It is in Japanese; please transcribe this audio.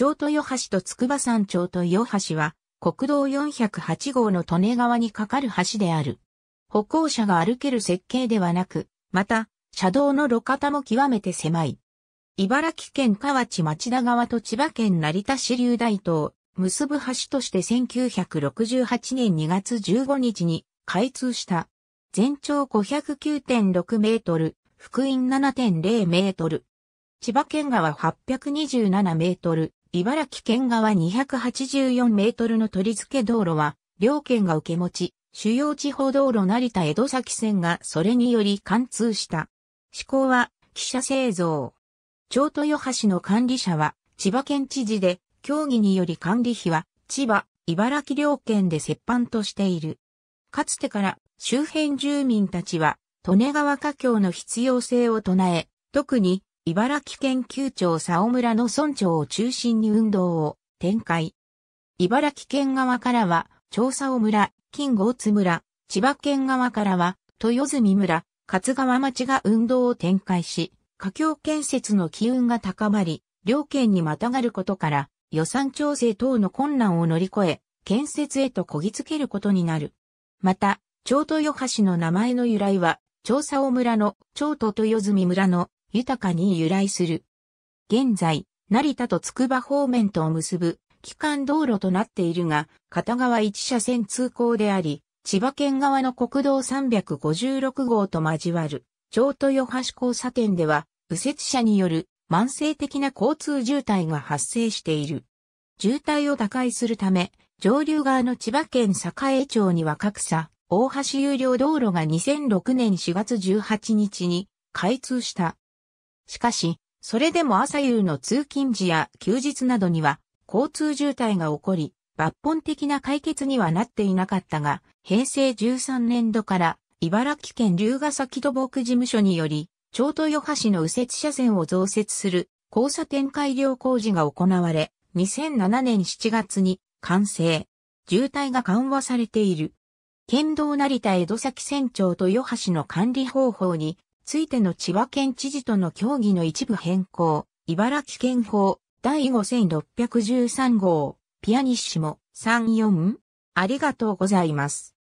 超豊橋と筑波山と豊橋は、国道408号の利根川に架かる橋である。歩行者が歩ける設計ではなく、また、車道の路肩も極めて狭い。茨城県河内町田川と千葉県成田支流大東、結ぶ橋として1968年2月15日に開通した。全長509.6メートル、福音7.0メートル。千葉県川827メートル、茨城県側284メートルの取り付け道路は、両県が受け持ち、主要地方道路成田江戸崎線がそれにより貫通した。施行は、記者製造。超豊橋の管理者は、千葉県知事で、協議により管理費は、千葉、茨城両県で折半としている。かつてから周辺住民たちは、利根川架橋の必要性を唱え、特に茨城県旧町佐尾村の村長を中心に運動を展開。茨城県側からは、長佐尾村、金郷津村、千葉県側からは、豊住村、勝川町が運動を展開し、華僑建設の機運が高まり、両県にまたがることから、予算調整等の困難を乗り越え、建設へとこぎつけることになる。また、長豊橋の名前の由来は、長佐尾村の長と豊住村の豊かに由来する。現在、成田と筑波方面とを結ぶ、機関道路となっているが、片側1車線通行であり、千葉県側の国道356号と交わる、超豊橋交差点では、右折車による慢性的な交通渋滞が発生している。渋滞を打開するため、上流側の千葉県栄町には格差、大橋有料道路が2006年4月18日に開通した。しかし、それでも朝夕の通勤時や休日などには交通渋滞が起こり、抜本的な解決にはなっていなかったが、平成13年度から茨城県龍ヶ崎土木事務所により、超豊橋の右折車線を増設する交差点改良工事が行われ、2007年7月に完成。渋滞が緩和されている。県道成田江戸崎船長豊橋の管理方法についての千葉県知事との協議の一部変更、茨城県法第5613号、ピアニッシモ34。ありがとうございます。